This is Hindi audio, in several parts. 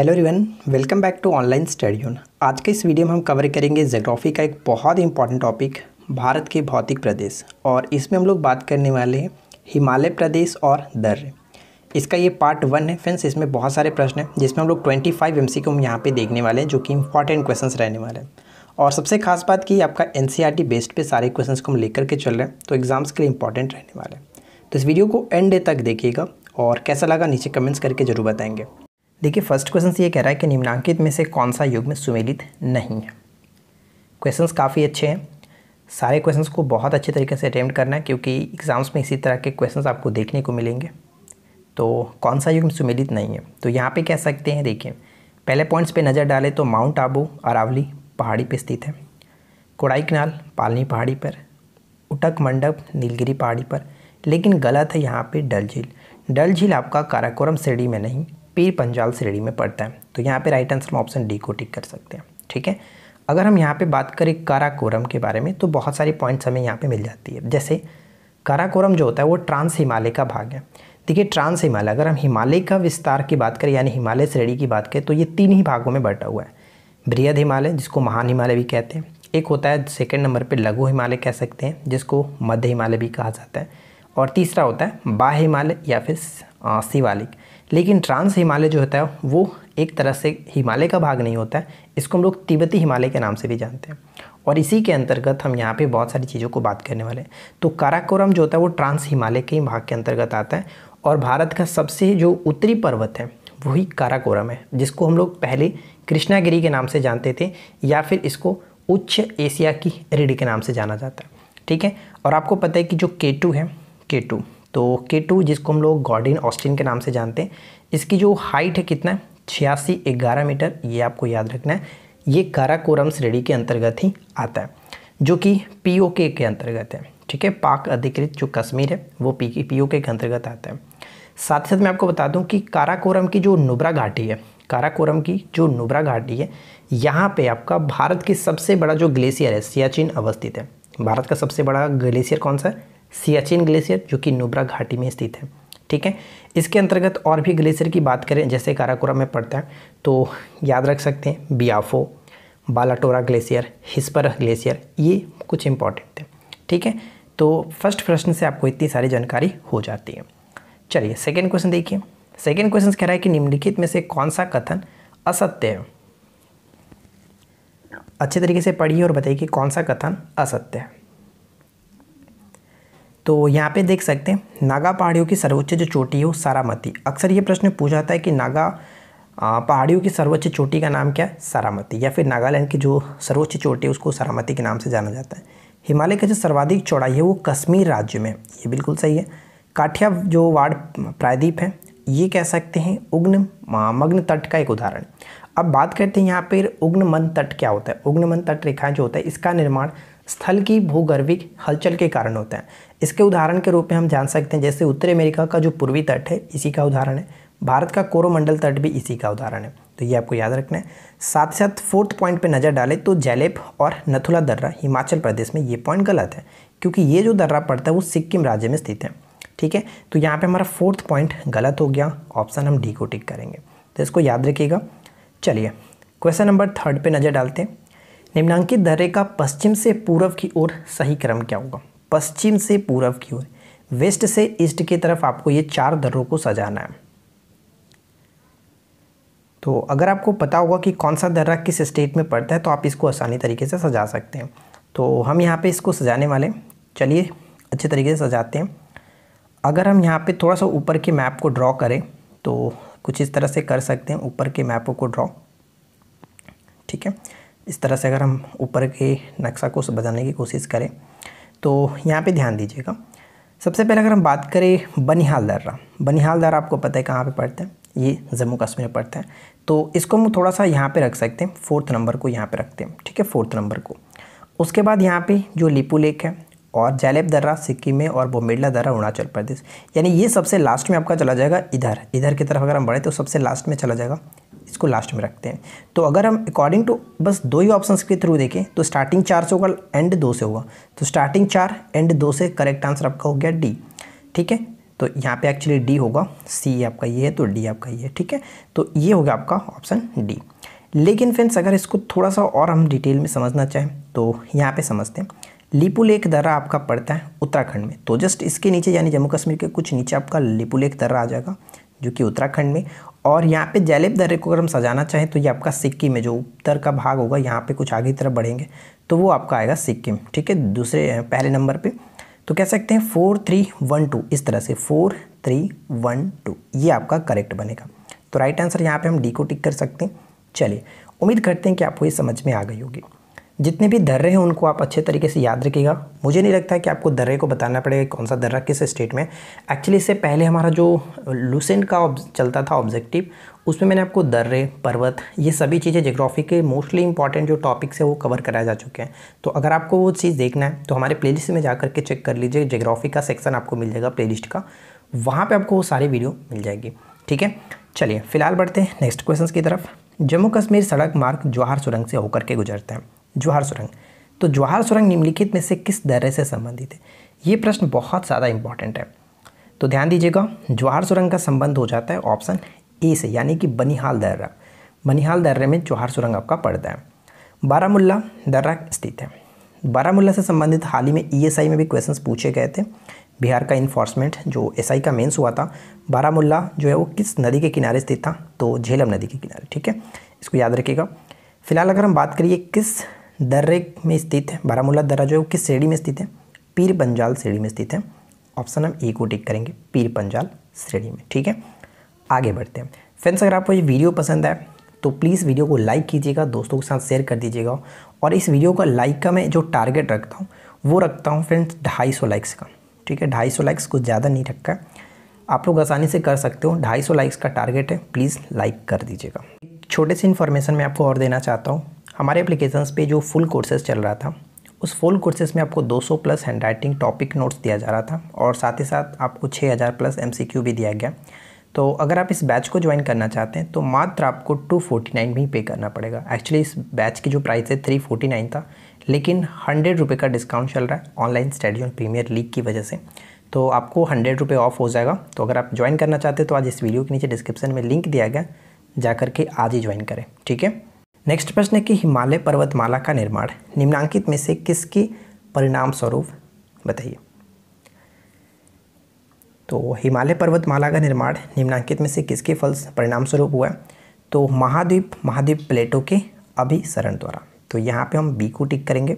hello everyone welcome back to online Studian आज के इस वीडियो में हम कवर करेंगे जोग्राफ़ी का एक बहुत ही इंपॉर्टेंट टॉपिक भारत के भौतिक प्रदेश और इसमें हम लोग बात करने वाले हैं हिमालय प्रदेश और दर्र इसका ये पार्ट वन है फ्रेंड्स इसमें बहुत सारे प्रश्न हैं जिसमें हम लोग ट्वेंटी फाइव एम सी को हम यहाँ पर देखने वाले हैं जो कि इंपॉर्टेंट क्वेश्चन रहने वाले हैं और सबसे खास बात की आपका N C R T based पर सारे क्वेश्चन को हम लेकर के चल रहे हैं तो एग्ज़ाम्स के लिए इंपॉर्टेंट रहने वाले हैं तो इस वीडियो को एंड तक देखिएगा और कैसा लगा नीचे कमेंट्स करके ज़रूर बताएंगे देखिए फर्स्ट क्वेश्चन ये कह रहा है कि निम्नांकित में से कौन सा युग्म सुमेलित नहीं है क्वेश्चन काफ़ी अच्छे हैं सारे क्वेश्चंस को बहुत अच्छे तरीके से अटैम्प्ट करना है क्योंकि एग्ज़ाम्स में इसी तरह के क्वेश्चंस आपको देखने को मिलेंगे तो कौन सा युग्म सुमेलित नहीं है तो यहाँ पर कह सकते हैं देखिए पहले पॉइंट्स पर नज़र डालें तो माउंट आबू अरावली पहाड़ी पर स्थित है कोड़ाईकनाल पालनी पहाड़ी पर उटक मंडप नीलगिरी पहाड़ी पर लेकिन गलत है यहाँ पे डल झील डल झील आपका काराकोरम श्रेणी में नहीं पीर पंजाल श्रेणी में पड़ता है तो यहाँ पे राइट आंसर हम ऑप्शन डी को टिक कर सकते हैं ठीक है अगर हम यहाँ पे बात करें काराकोरम के बारे में तो बहुत सारी पॉइंट्स हमें यहाँ पे मिल जाती है जैसे काराकोरम जो होता है वो ट्रांस हिमालय का भाग है देखिए ट्रांस हिमालय अगर हम हिमालय का विस्तार की बात करें यानी हिमालय श्रेणी की बात करें तो ये तीन ही भागों में बटा हुआ है बृहद हिमालय जिसको महान हिमालय भी कहते हैं एक होता है सेकेंड नंबर पर लघु हिमालय कह सकते हैं जिसको मध्य हिमालय भी कहा जाता है और तीसरा होता है बाह हिमालय या फिर शिवालिक लेकिन ट्रांस हिमालय जो होता है वो एक तरह से हिमालय का भाग नहीं होता है इसको हम लोग तिब्बती हिमालय के नाम से भी जानते हैं और इसी के अंतर्गत हम यहाँ पे बहुत सारी चीज़ों को बात करने वाले हैं तो काराकोरम जो होता है वो ट्रांस हिमालय के भाग के अंतर्गत आता है और भारत का सबसे जो उत्तरी पर्वत है वही काराकोरम है जिसको हम लोग पहले कृष्णागिरी के नाम से जानते थे या फिर इसको उच्च एशिया की रीढ़ के नाम से जाना जाता है ठीक है और आपको पता है कि जो केटू है केटू तो के टू जिसको हम लोग गॉर्डिन ऑस्टिन के नाम से जानते हैं इसकी जो हाइट है कितना है छियासी ग्यारह मीटर ये आपको याद रखना है ये काराकोरम श्रेणी के अंतर्गत ही आता है जो कि पीओके के अंतर्गत है ठीक है पाक अधिकृत जो कश्मीर है वो पी के पीओके के अंतर्गत आता है साथ ही साथ मैं आपको बता दूं कि काराकोरम की जो नुब्रा घाटी है काराकोरम की जो नुब्रा घाटी है यहाँ पे आपका भारत की सबसे बड़ा जो ग्लेशियर है सियाचिन अवस्थित है भारत का सबसे बड़ा ग्लेशियर कौन सा है सियाचिन ग्लेशियर जो कि नुब्रा घाटी में स्थित है ठीक है इसके अंतर्गत और भी ग्लेशियर की बात करें जैसे काराकोरम में पड़ता है तो याद रख सकते हैं बियाफो बालाटोरा ग्लेशियर हिस्पर ग्लेशियर ये कुछ इंपॉर्टेंट है ठीक है तो फर्स्ट प्रश्न से आपको इतनी सारी जानकारी हो जाती है चलिए सेकेंड क्वेश्चन देखिए सेकेंड क्वेश्चन कह रहा है कि निम्नलिखित में से कौन सा कथन असत्य है अच्छे तरीके से पढ़िए और बताइए कि कौन सा कथन असत्य है तो यहाँ पे देख सकते हैं नागा पहाड़ियों की सर्वोच्च जो चोटी है वो सारामती अक्सर ये प्रश्न पूछा जाता है कि नागा पहाड़ियों की सर्वोच्च चोटी का नाम क्या है सारामती या फिर नागालैंड की जो सर्वोच्च चोटी है उसको सारामती के नाम से जाना जाता है हिमालय का जो सर्वाधिक चौड़ाई है वो कश्मीर राज्य में ये बिल्कुल सही है काठिया जो वार्ड प्रायद्वीप है ये कह सकते हैं उग्न मग्न तट का एक उदाहरण अब बात करते हैं यहाँ पर उग्नमन तट क्या होता है उग्नमन तट रेखा जो होता है इसका निर्माण स्थल की भूगर्भिक हलचल के कारण होता है इसके उदाहरण के रूप में हम जान सकते हैं जैसे उत्तरी अमेरिका का जो पूर्वी तट है इसी का उदाहरण है भारत का कोरोमंडल तट भी इसी का उदाहरण है तो ये आपको याद रखना है साथ ही साथ फोर्थ पॉइंट पे नज़र डालें तो जैलेप और नथुला दर्रा हिमाचल प्रदेश में ये पॉइंट गलत है क्योंकि ये जो दर्रा पड़ता है वो सिक्किम राज्य में स्थित है ठीक है तो यहाँ पे हमारा फोर्थ पॉइंट गलत हो गया ऑप्शन हम डी को टिक करेंगे तो इसको याद रखिएगा चलिए क्वेश्चन नंबर थर्ड पर नज़र डालते हैं निम्नांकित दर्रे का पश्चिम से पूर्व की ओर सही क्रम क्या होगा पश्चिम से पूर्व की ओर वेस्ट से ईस्ट की तरफ आपको ये चार दर्रों को सजाना है तो अगर आपको पता होगा कि कौन सा दर्रा किस स्टेट में पड़ता है तो आप इसको आसानी तरीके से सजा सकते हैं तो हम यहाँ पे इसको सजाने वाले चलिए अच्छे तरीके से सजाते हैं अगर हम यहाँ पे थोड़ा सा ऊपर के मैप को ड्रॉ करें तो कुछ इस तरह से कर सकते हैं ऊपर के मैपों को ड्रॉ ठीक है इस तरह से अगर हम ऊपर के नक्शा को बजाने की कोशिश करें तो यहाँ पे ध्यान दीजिएगा सबसे पहले अगर हम बात करें बनिहाल दर्रा बनिहाल दर्रा आपको पता है कहाँ पे पड़ता है ये जम्मू कश्मीर में पड़ता है तो इसको हम थोड़ा सा यहाँ पे रख सकते हैं फोर्थ नंबर को यहाँ पे रखते हैं ठीक है फोर्थ नंबर को उसके बाद यहाँ पे जो लिपू लेक है और जैलेब दर्रा सिक्किम में और बोमेडला दर्रा अरुणाचल प्रदेश यानी ये सबसे लास्ट में आपका चला जाएगा इधर इधर की तरफ अगर हम बढ़ें तो सबसे लास्ट में चला जाएगा इसको लास्ट में रखते हैं तो अगर हम अकॉर्डिंग टू बस दो ही ऑप्शन के थ्रू देखें तो स्टार्टिंग चार से होगा एंड दो से होगा तो स्टार्टिंग चार एंड दो से करेक्ट आंसर आपका हो गया डी ठीक है तो यहाँ पे एक्चुअली डी होगा सी आपका ये है तो डी आपका ये है ठीक है तो ये हो गया आपका ऑप्शन डी लेकिन फ्रेंड्स अगर इसको थोड़ा सा और हम डिटेल में समझना चाहें तो यहाँ पे समझते हैं लिपू लेक दर्रा आपका पड़ता है उत्तराखंड में तो जस्ट इसके नीचे यानी जम्मू कश्मीर के कुछ नीचे आपका लिपू लेक दर्रा आ जाएगा जो कि उत्तराखंड में और यहाँ पे जैलेब दर्रे को अगर हम सजाना चाहें तो ये आपका सिक्किम में जो उत्तर का भाग होगा यहाँ पे कुछ आगे की तरफ बढ़ेंगे तो वो आपका आएगा सिक्किम ठीक है दूसरे पहले नंबर पे तो कह सकते हैं फोर थ्री वन टू इस तरह से फोर थ्री वन टू ये आपका करेक्ट बनेगा तो राइट आंसर यहाँ पर हम डी को टिक कर सकते हैं चलिए उम्मीद करते हैं कि आपको ये समझ में आ गई होगी जितने भी दर्रे हैं उनको आप अच्छे तरीके से याद रखिएगा मुझे नहीं लगता कि आपको दर्रे को बताना पड़ेगा कौन सा दर्रा किस स्टेट में एक्चुअली इससे पहले हमारा जो लूसेंट का चलता था ऑब्जेक्टिव उसमें मैंने आपको दर्रे पर्वत ये सभी चीज़ें जोग्राफी के मोस्टली इंपॉर्टेंट जो टॉपिक्स है वो कवर कराए जा चुके हैं तो अगर आपको वो चीज़ देखना है तो हमारे प्ले में जा करके चेक कर लीजिए जोग्राफी का सेक्शन आपको मिल जाएगा प्ले का वहाँ पर आपको वो सारी वीडियो मिल जाएगी ठीक है चलिए फिलहाल बढ़ते हैं नेक्स्ट क्वेश्चन की तरफ जम्मू कश्मीर सड़क मार्ग जवाहर सुरंग से होकर के गुजरते हैं ज्वार सुरंग तो ज्वार सुरंग निम्नलिखित में से किस दर्रे से संबंधित है ये प्रश्न बहुत ज़्यादा इंपॉर्टेंट है तो ध्यान दीजिएगा ज्वार सुरंग का संबंध हो जाता है ऑप्शन ए से यानी कि बनिहाल दर्रा बनिहाल दर्रे में ज्वार सुरंग आपका पड़ता है बारामुल्ला दर्रा स्थित है बारामुल्ला से संबंधित हाल ही में ई e में भी क्वेश्चन पूछे गए थे बिहार का इन्फोर्समेंट जो एस का मेन्स हुआ था बारामुल्ला जो है वो किस नदी के किनारे स्थित था तो झेलम नदी के किनारे ठीक है इसको याद रखिएगा फिलहाल अगर हम बात करिए किस दर्रे में स्थित है बारामूला दर्रा जो है वो किस श्रेणी में स्थित है पीर पंजाल श्रेणी में स्थित है ऑप्शन हम ए को टिक करेंगे पीर पंजाल श्रेणी में ठीक है आगे बढ़ते हैं फ्रेंड्स अगर आपको ये वीडियो पसंद आए तो प्लीज़ वीडियो को लाइक कीजिएगा दोस्तों के साथ शेयर कर दीजिएगा और इस वीडियो का लाइक का मैं जो टारगेट रखता हूँ वो रखता हूँ फ्रेंड्स ढाई सौ लाइक्स का ठीक है ढाई सौ लाइक्स कुछ ज़्यादा नहीं रखा आप लोग आसानी से कर सकते हो ढाई सौ लाइक्स का टारगेट है प्लीज़ लाइक कर दीजिएगा छोटे से इन्फॉर्मेशन मैं आपको और देना चाहता हूँ हमारे एप्लीकेशंस पे जो फुल कोर्सेज चल रहा था उस फुल कोर्सेज में आपको 200 plus handwriting topic notes दिया जा रहा था और साथ ही साथ आपको 6000 प्लस एमसीक्यू भी दिया गया तो अगर आप इस बैच को ज्वाइन करना चाहते हैं तो मात्र आपको टू फोर्टी नाइन भी पे करना पड़ेगा एक्चुअली इस बैच की जो प्राइस है थ्री फोर्टी नाइन था लेकिन हंड्रेड रुपये का डिस्काउंट चल रहा है online study on premier league की वजह से तो आपको हंड्रेड रुपये ऑफ हो जाएगा तो अगर आप ज्वाइन करना चाहते हैं तो आज इस वीडियो के नीचे डिस्क्रिप्शन में लिंक दिया गया जा के आज ही ज्वाइन करें ठीक है नेक्स्ट प्रश्न है कि हिमालय पर्वतमाला का निर्माण निम्नांकित में से किसके परिणाम स्वरूप बताइए तो हिमालय पर्वतमाला का निर्माण निम्नांकित में से किसके फल परिणाम स्वरूप हुआ तो महाद्वीप महाद्वीप प्लेटो के अभिसरण द्वारा तो यहाँ पे हम बी को टिक करेंगे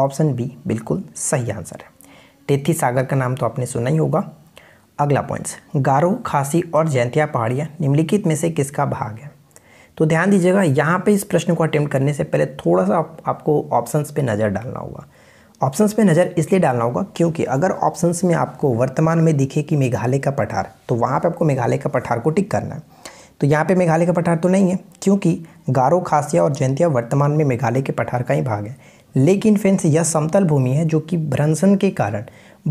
ऑप्शन बी बिल्कुल सही आंसर है टेथी सागर का नाम तो आपने सुना ही होगा अगला पॉइंट्स गारो खासी और जैंतिया पहाड़ियाँ निम्नलिखित में से किसका भाग है तो ध्यान दीजिएगा यहाँ पे इस प्रश्न को अटेम्प्ट करने से पहले थोड़ा सा आप, आपको ऑप्शंस पे नज़र डालना होगा ऑप्शंस पे नज़र इसलिए डालना होगा क्योंकि अगर ऑप्शंस में आपको वर्तमान में दिखे कि मेघालय का पठार तो वहाँ पे आपको मेघालय का पठार को टिक करना है तो यहाँ पे मेघालय का पठार तो नहीं है क्योंकि गारो खासिया और जयंतिया वर्तमान में मेघालय के पठार का ही भाग है लेकिन फ्रेंड्स यह समतल भूमि है जो कि भ्रंसन के कारण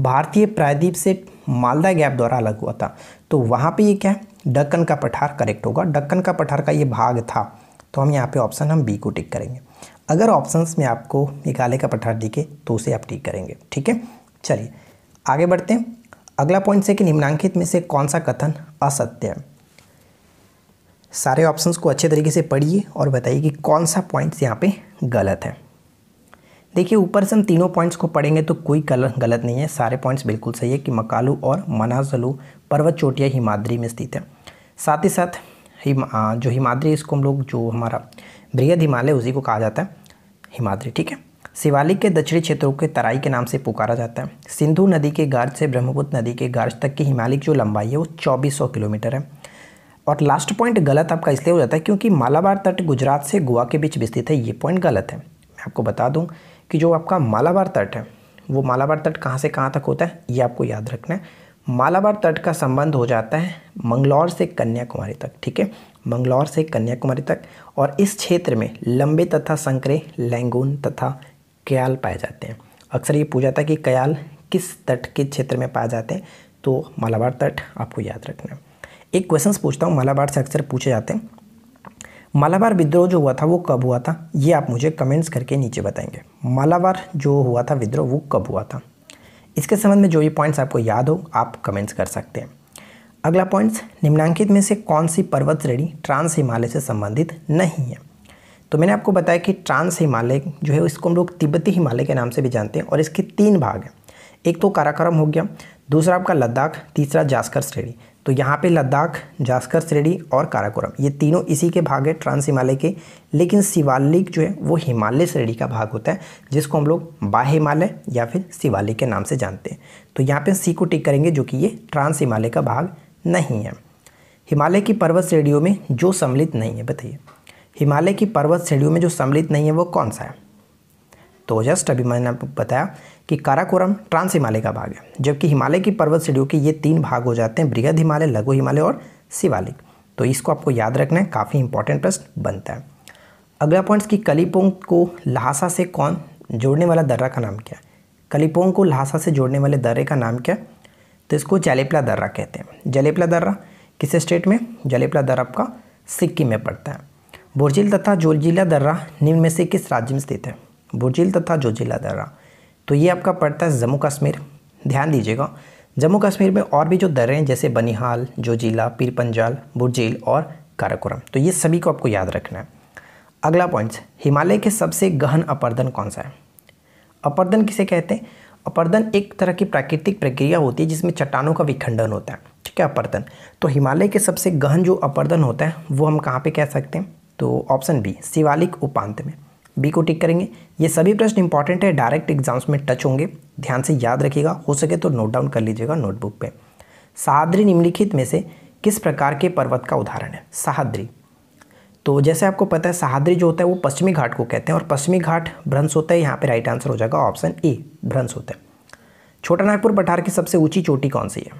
भारतीय प्रायद्वीप से मालदा गैप द्वारा अलग हुआ था तो वहाँ पे ये क्या है डक्कन का पठार करेक्ट होगा डक्कन का पठार का ये भाग था तो हम यहाँ पे ऑप्शन हम बी को टिक करेंगे अगर ऑप्शंस में आपको निकाले का पठार दिखे तो उसे आप टिक करेंगे ठीक है चलिए आगे बढ़ते हैं अगला पॉइंट से कि निम्नांकित में से कौन सा कथन असत्य है सारे ऑप्शंस को अच्छे तरीके से पढ़िए और बताइए कि कौन सा पॉइंट्स यहाँ पे गलत है देखिए ऊपर से हम तीनों पॉइंट्स को पढ़ेंगे तो कोई कलर गलत नहीं है सारे पॉइंट्स बिल्कुल सही है कि मकालू और मनाजलू पर्वत चोटियाँ हिमाद्री में स्थित है साथ ही साथ हिम जो हिमाद्री इसको हम लोग जो हमारा बृहद हिमालय उसी को कहा जाता है हिमाद्री ठीक है शिवालिक के दक्षिणी क्षेत्रों के तराई के नाम से पुकारा जाता है सिंधु नदी के गार्ज से ब्रह्मपुत्र नदी के गार्ज तक की हिमालय की जो लंबाई है वो चौबीस किलोमीटर है और लास्ट पॉइंट गलत आपका इसलिए हो जाता है क्योंकि मालाबार तट गुजरात से गोवा के बीच विस्तृत है ये पॉइंट गलत है मैं आपको बता दूँ कि जो आपका मालाबार तट है वो मालाबार तट कहाँ से कहाँ तक होता है ये आपको याद रखना है मालाबार तट का संबंध हो जाता है मंगलौर से कन्याकुमारी तक ठीक है मंगलौर से कन्याकुमारी तक और इस क्षेत्र में लंबे तथा संकरे लैंगून तथा कयाल पाए जाते हैं अक्सर ये पूछा जाता है कि कयाल किस तट के क्षेत्र में पाए जाते हैं तो मालाबार तट आपको याद रखना है एक क्वेश्चन पूछता हूँ मालाबार से अक्सर पूछे जाते हैं मालाबार विद्रोह जो हुआ था वो कब हुआ था ये आप मुझे कमेंट्स करके नीचे बताएंगे मालाबार जो हुआ था विद्रोह वो कब हुआ था इसके संबंध में जो भी पॉइंट्स आपको याद हो आप कमेंट्स कर सकते हैं अगला पॉइंट्स निम्नांकित में से कौन सी पर्वत श्रेणी ट्रांस हिमालय से संबंधित नहीं है तो मैंने आपको बताया कि ट्रांस हिमालय जो है इसको हम लोग तिब्बती हिमालय के नाम से भी जानते हैं और इसके तीन भाग हैं एक तो काराकोरम हो गया दूसरा आपका लद्दाख तीसरा जास्कर श्रेणी तो यहाँ पे लद्दाख जास्कर श्रेणी और काराकोरम ये तीनों इसी के भाग है ट्रांस हिमालय के लेकिन शिवालिक जो है वो हिमालय श्रेणी का भाग होता है जिसको हम लोग बा हिमालय या फिर शिवालिक के नाम से जानते हैं तो यहाँ पे सी को टिक करेंगे जो कि ये ट्रांस हिमालय का भाग नहीं है हिमालय की पर्वत श्रेणियों में जो सम्मिलित नहीं है बताइए हिमालय की पर्वत श्रेणियों में जो सम्मिलित नहीं है वो कौन सा है तो जस्ट अभी मैंने आपको बताया कि काराकोरम ट्रांस हिमालय का भाग है जबकि हिमालय की पर्वत सीढ़ियों के ये तीन भाग हो जाते हैं बृहद हिमालय लघु हिमालय और शिवालिक तो इसको आपको याद रखना है काफ़ी इंपॉर्टेंट प्रश्न बनता है अगला पॉइंट्स कि कलीपोंग को लहासा से कौन जोड़ने वाला दर्रा का नाम क्या है कलीपोंग को लहासा से जोड़ने वाले दर्रे का नाम क्या है तो इसको जलेपला दर्रा कहते हैं जलेपला दर्रा किस स्टेट में जलेपला दर्रा आपका सिक्किम में पड़ता है बुरजिल तथा जोजिला दर्रा निम्न में से किस राज्य में स्थित है बुरजिल तथा जोजिला दर्रा तो ये आपका पड़ता है जम्मू कश्मीर ध्यान दीजिएगा जम्मू कश्मीर में और भी जो दर्रे हैं जैसे बनिहाल जोजिला पीर पंजाल बुरजील और काराकोरम तो ये सभी को आपको याद रखना है अगला पॉइंट हिमालय के सबसे गहन अपर्दन कौन सा है अपर्दन किसे कहते हैं अपर्दन एक तरह की प्राकृतिक प्रक्रिया होती है जिसमें चट्टानों का विखंडन होता है ठीक है अपर्दन तो हिमालय के सबसे गहन जो अपर्दन होता है वो हम कहाँ पे कह सकते हैं तो ऑप्शन बी शिवालिक उपांत में बी को टिक करेंगे ये सभी प्रश्न इंपॉर्टेंट है डायरेक्ट एग्जाम्स में टच होंगे ध्यान से याद रखिएगा हो सके तो नोट डाउन कर लीजिएगा नोटबुक पे सहाद्री निम्नलिखित में से किस प्रकार के पर्वत का उदाहरण है सहाद्री तो जैसे आपको पता है सहाद्री जो होता है वो पश्चिमी घाट को कहते हैं और पश्चिमी घाट भ्रंश होता है यहाँ पर राइट आंसर हो जाएगा ऑप्शन ए भ्रंश होता है छोटा नागपुर पठार की सबसे ऊँची चोटी कौन सी है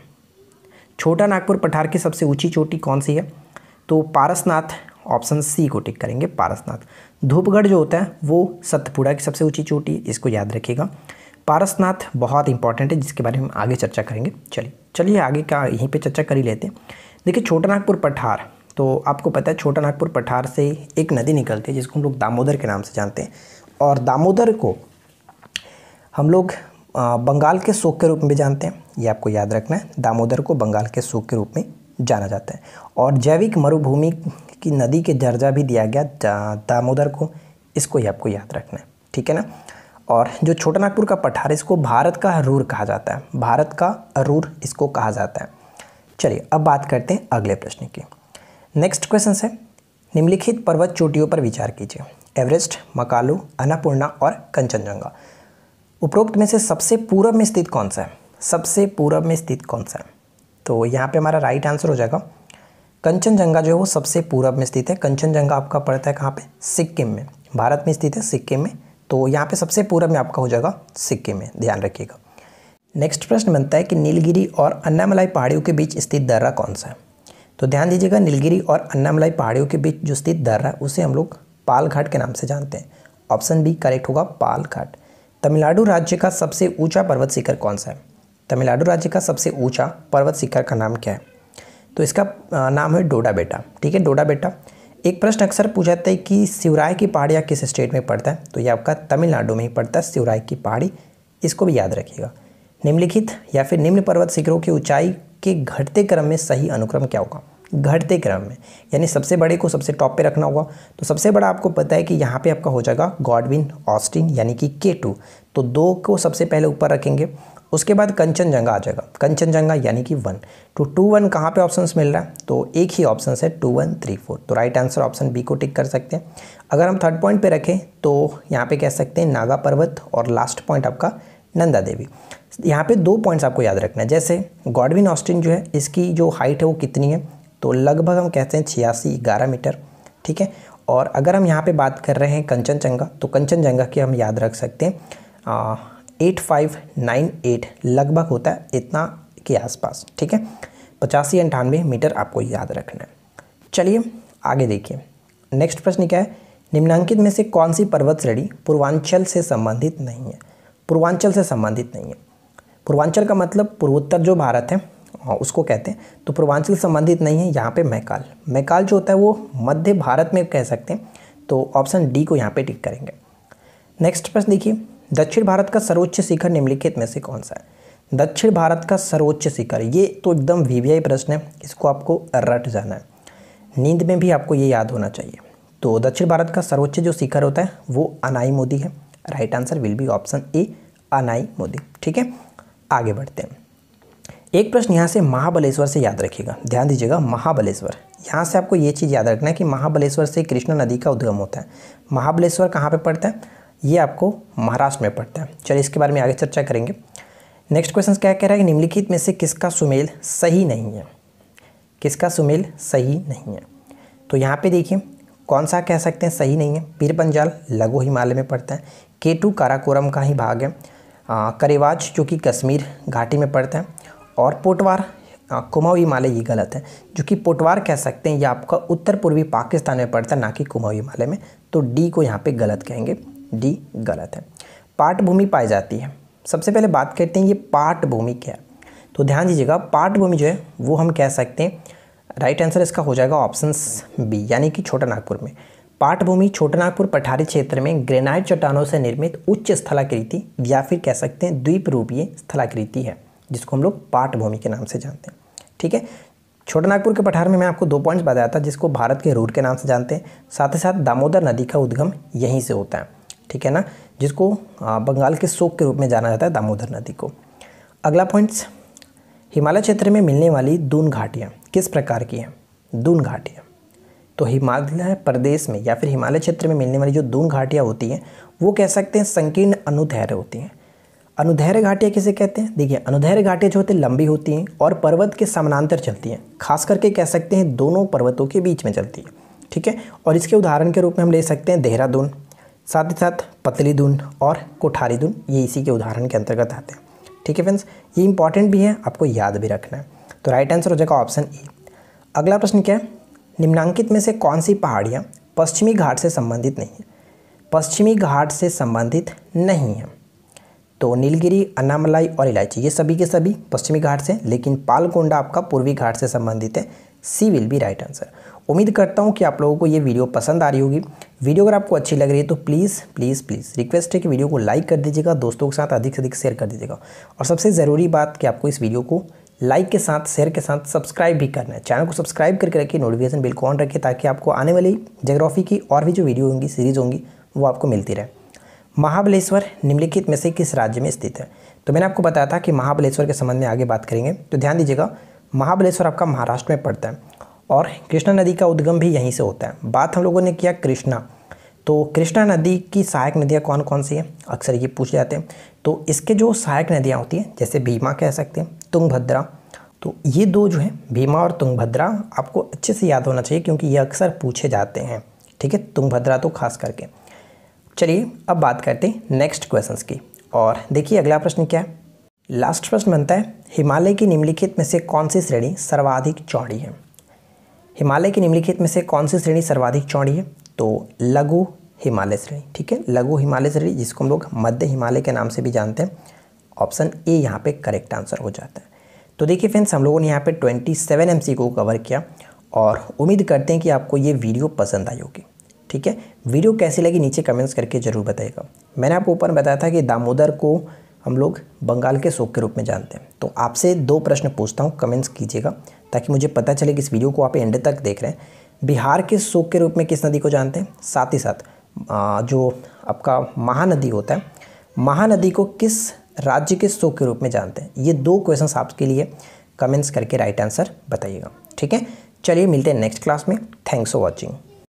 छोटा नागपुर पठार की सबसे ऊँची चोटी कौन सी है तो पारसनाथ ऑप्शन सी को टिक करेंगे पारसनाथ धूपगढ़ जो होता है वो सतपुड़ा की सबसे ऊंची चोटी है इसको याद रखिएगा पारसनाथ बहुत इंपॉर्टेंट है जिसके बारे में आगे चर्चा करेंगे चलिए चलिए आगे का यहीं पे चर्चा कर ही लेते हैं देखिए छोटा नागपुर पठार तो आपको पता है छोटा नागपुर पठार से एक नदी निकलती है जिसको हम लोग दामोदर के नाम से जानते हैं और दामोदर को हम लोग बंगाल के शोक के रूप में जानते हैं ये आपको याद रखना है दामोदर को बंगाल के शोक के रूप में जाना जाता है और जैविक मरुभूमि की नदी के दर्जा भी दिया गया दामोदर को इसको ही आपको याद रखना है ठीक है ना और जो छोटा नागपुर का पठार इसको भारत का अरूर कहा जाता है भारत का अरूर इसको कहा जाता है चलिए अब बात करते हैं अगले प्रश्न की नेक्स्ट क्वेश्चन है निम्नलिखित पर्वत चोटियों पर विचार कीजिए एवरेस्ट मकालू अन्नापूर्णा और कंचनजंगा उपरोक्त में से सबसे पूर्व में स्थित कौन सा है सबसे पूर्व में स्थित कौन सा है तो यहाँ पे हमारा राइट आंसर हो जाएगा कंचनजंगा जो है वो सबसे पूरब में स्थित है कंचनजंगा आपका पड़ता है कहाँ पे सिक्किम में भारत में स्थित है सिक्किम में तो यहाँ पे सबसे पूरब में आपका हो जाएगा सिक्किम में ध्यान रखिएगा नेक्स्ट प्रश्न बनता है कि नीलगिरी और अन्नामलाई पहाड़ियों के बीच स्थित दर्रा कौन सा है तो ध्यान दीजिएगा नीलगिरी और अन्नामलाई पहाड़ियों के बीच जो स्थित दर्रा है उसे हम लोग पालघाट के नाम से जानते हैं ऑप्शन बी करेक्ट होगा पालघाट तमिलनाडु राज्य का सबसे ऊंचा पर्वत शिखर कौन सा है तमिलनाडु राज्य का सबसे ऊंचा पर्वत शिखर का नाम क्या है तो इसका नाम है डोडा बेटा ठीक है डोडा बेटा एक प्रश्न अक्सर पूछा जाता है कि शिवराय की पहाड़ी या किस स्टेट में पड़ता है तो ये आपका तमिलनाडु में ही पड़ता है शिवराय की पहाड़ी इसको भी याद रखिएगा निम्नलिखित या फिर निम्न पर्वत शिखरों की ऊंचाई के घटते क्रम में सही अनुक्रम क्या होगा घटते क्रम में यानी सबसे बड़े को सबसे टॉप पे रखना होगा तो सबसे बड़ा आपको पता है कि यहाँ पे आपका हो जाएगा गॉडविन ऑस्टिन यानी कि के टू तो दो को सबसे पहले ऊपर रखेंगे उसके बाद कंचनजंगा आ जाएगा कंचनजंगा यानी कि वन तो टू वन कहाँ पे ऑप्शंस मिल रहा है तो एक ही ऑप्शन है टू वन थ्री फोर तो राइट आंसर ऑप्शन बी को टिक कर सकते हैं अगर हम थर्ड पॉइंट पे रखें तो यहाँ पे कह सकते हैं नागा पर्वत और लास्ट पॉइंट आपका नंदा देवी यहाँ पे दो पॉइंट्स आपको याद रखना है जैसे गॉडविन ऑस्टिन जो है इसकी जो हाइट है वो कितनी है तो लगभग हम कहते हैं छियासी ग्यारह मीटर ठीक है और अगर हम यहाँ पर बात कर रहे हैं कंचनजंगा तो कंचनजंगा की हम याद रख सकते हैं 8598 लगभग होता है इतना के आसपास ठीक है पचासी अंठानवे मीटर आपको याद रखना है चलिए आगे देखिए नेक्स्ट प्रश्न क्या है निम्नांकित में से कौन सी पर्वत श्रेणी पूर्वांचल से संबंधित नहीं है पूर्वांचल से संबंधित नहीं है पूर्वांचल का मतलब पूर्वोत्तर जो भारत है हाँ, उसको कहते हैं तो पूर्वांचल संबंधित नहीं है यहाँ पे मैकाल मैकाल जो होता है वो मध्य भारत में कह सकते हैं तो ऑप्शन डी को यहाँ पे टिक करेंगे नेक्स्ट प्रश्न देखिए दक्षिण भारत का सर्वोच्च शिखर निम्नलिखित में से कौन सा है दक्षिण भारत का सर्वोच्च शिखर ये तो एकदम वीवीआई प्रश्न है इसको आपको रट जाना है नींद में भी आपको ये याद होना चाहिए तो दक्षिण भारत का सर्वोच्च जो शिखर होता है वो अनाई मोदी है right answer will be option A Anai Mudi ठीक है आगे बढ़ते हैं एक प्रश्न यहाँ से महाबलेश्वर से याद रखिएगा ध्यान दीजिएगा महाबलेश्वर यहाँ से आपको ये चीज़ याद रखना है कि महाबलेश्वर से कृष्णा नदी का उद्गम होता है महाबलेश्वर कहाँ पे पड़ता है ये आपको महाराष्ट्र में पड़ता है चलिए इसके बारे में आगे चर्चा करेंगे नेक्स्ट क्वेश्चन क्या कह रहा है कि निम्नलिखित में से किसका सुमेल सही नहीं है किसका सुमेल सही नहीं है तो यहाँ पे देखिए कौन सा कह सकते हैं सही नहीं है पीर पंजाल लघु हिमालय में पड़ता है केटू काराकोरम का ही भाग है आ, करेवाज जो कि कश्मीर घाटी में पड़ता है और पोटवार कुमाऊ हिमालय ये गलत है जो कि पोटवार कह सकते हैं ये आपका उत्तर पूर्वी पाकिस्तान में पड़ता है ना कि कुमाऊ हिमालय में तो डी को यहाँ पर गलत कहेंगे डी गलत है पाट भूमि पाई जाती है सबसे पहले बात करते हैं ये पाट भूमि क्या है तो ध्यान दीजिएगा पाट भूमि जो है वो हम कह सकते हैं राइट आंसर इसका हो जाएगा ऑप्शन बी यानी कि छोटा नागपुर में पाट भूमि छोटा नागपुर पठारी क्षेत्र में ग्रेनाइट चट्टानों से निर्मित उच्च स्थलाकृति या फिर कह सकते हैं द्वीप रूपीय स्थलाकृति है जिसको हम लोग पाट भूमि के नाम से जानते हैं ठीक है छोटा नागपुर के पठार में मैं आपको दो पॉइंट्स बताया था जिसको भारत के रूर के नाम से जानते हैं साथ ही साथ दामोदर नदी का उद्गम यहीं से होता है ठीक है ना जिसको बंगाल के शोक के रूप में जाना जाता है दामोदर नदी को अगला पॉइंट्स हिमालय क्षेत्र में मिलने वाली दून घाटियाँ किस प्रकार की हैं दून घाटियाँ तो हिमालय प्रदेश में या फिर हिमालय क्षेत्र में मिलने वाली जो दून घाटियाँ होती हैं वो कह सकते हैं संकीर्ण अनुधैर्य होती हैं अनुधैर्य घाटियाँ किसे कहते हैं देखिए अनुधैर्य घाटियाँ जो होती हैं लंबी होती हैं और पर्वत के समानांतर चलती हैं खास करके कह सकते हैं दोनों पर्वतों के बीच में चलती हैं ठीक है और इसके उदाहरण के रूप में हम ले सकते हैं देहरादून साथ ही साथ पतली धुन और कोठारी धुन ये इसी के उदाहरण के अंतर्गत आते हैं ठीक है फ्रेंड्स ये इंपॉर्टेंट भी है आपको याद भी रखना है तो राइट आंसर हो जाएगा ऑप्शन ए अगला प्रश्न क्या है निम्नांकित में से कौन सी पहाड़ियाँ पश्चिमी घाट से संबंधित नहीं है पश्चिमी घाट से संबंधित नहीं है तो नीलगिरी अनामलाई और इलायची ये सभी के सभी पश्चिमी घाट से लेकिन पालकोंडा आपका पूर्वी घाट से संबंधित है C will be right answer उम्मीद करता हूँ कि आप लोगों को ये वीडियो पसंद आ रही होगी वीडियो अगर आपको अच्छी लग रही है तो प्लीज़ प्लीज़ प्लीज़ रिक्वेस्ट है कि वीडियो को लाइक कर दीजिएगा दोस्तों के साथ अधिक से अधिक शेयर कर दीजिएगा और सबसे ज़रूरी बात कि आपको इस वीडियो को लाइक के साथ शेयर के साथ सब्सक्राइब भी करना है चैनल को सब्सक्राइब करके रखिए नोटिफिकेशन बिल को ऑन रखिए ताकि आपको आने वाली जोग्राफी की और भी जो वीडियो होंगी सीरीज़ होंगी वो आपको मिलती रहे महाबलेश्वर निम्नलिखित में से किस राज्य में स्थित है तो मैंने आपको बताया था कि महाबलेश्वर के संबंध में आगे बात करेंगे तो ध्यान दीजिएगा महाबलेश्वर आपका महाराष्ट्र में पड़ता है और कृष्णा नदी का उद्गम भी यहीं से होता है बात हम लोगों ने किया कृष्णा तो कृष्णा नदी की सहायक नदियाँ कौन कौन सी हैं अक्सर ये पूछे जाते हैं तो इसके जो सहायक नदियाँ होती हैं जैसे भीमा कह सकते हैं तुंगभद्रा तो ये दो जो हैं भीमा और तुंगभद्रा आपको अच्छे से याद होना चाहिए क्योंकि ये अक्सर पूछे जाते हैं ठीक है तुंगभद्रा तो खास करके चलिए अब बात करते हैं नेक्स्ट क्वेश्चन की और देखिए अगला प्रश्न क्या है लास्ट प्रश्न बनता है हिमालय की निम्नलिखित में से कौन सी श्रेणी सर्वाधिक चौड़ी है हिमालय की निम्नलिखित में से कौन सी श्रेणी सर्वाधिक चौड़ी है तो लघु हिमालय श्रेणी ठीक है लघु हिमालय श्रेणी जिसको हम लोग मध्य हिमालय के नाम से भी जानते हैं ऑप्शन ए यहाँ पे करेक्ट आंसर हो जाता है तो देखिए फ्रेंड्स हम लोगों ने यहाँ पे 27 सेवन एम को कवर किया और उम्मीद करते हैं कि आपको ये वीडियो पसंद आई होगी ठीक है वीडियो कैसी लगी नीचे कमेंट्स करके ज़रूर बताएगा मैंने आपको ऊपर बताया था कि दामोदर को हम लोग बंगाल के शोक के रूप में जानते हैं तो आपसे दो प्रश्न पूछता हूँ कमेंट्स कीजिएगा ताकि मुझे पता चले कि इस वीडियो को आप एंड तक देख रहे हैं बिहार के शोक के रूप में किस नदी को जानते हैं साथ ही साथ जो आपका महानदी होता है महानदी को किस राज्य के शोक के रूप में जानते हैं ये दो क्वेश्चन आपके लिए कमेंट्स करके राइट आंसर बताइएगा ठीक है चलिए मिलते हैं नेक्स्ट क्लास में थैंक्स फॉर वॉचिंग